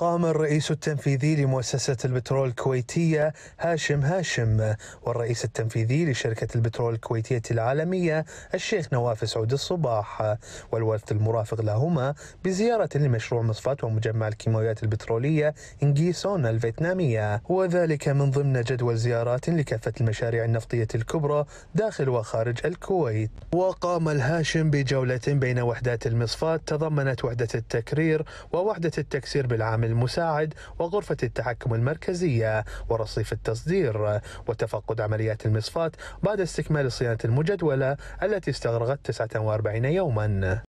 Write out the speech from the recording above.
قام الرئيس التنفيذي لمؤسسة البترول الكويتية هاشم هاشم والرئيس التنفيذي لشركة البترول الكويتية العالمية الشيخ نواف سعود الصباح والوفد المرافق لهما بزيارة لمشروع مصفاة ومجمع الكيماويات البترولية انجيسون الفيتنامية وذلك من ضمن جدول زيارات لكافة المشاريع النفطية الكبرى داخل وخارج الكويت وقام الهاشم بجولة بين وحدات المصفاة تضمنت وحدة التكرير ووحدة التكسير بالعام المساعد وغرفة التحكم المركزية ورصيف التصدير وتفقد عمليات المصفات بعد استكمال الصيانة المجدولة التي استغرقت 49 يوما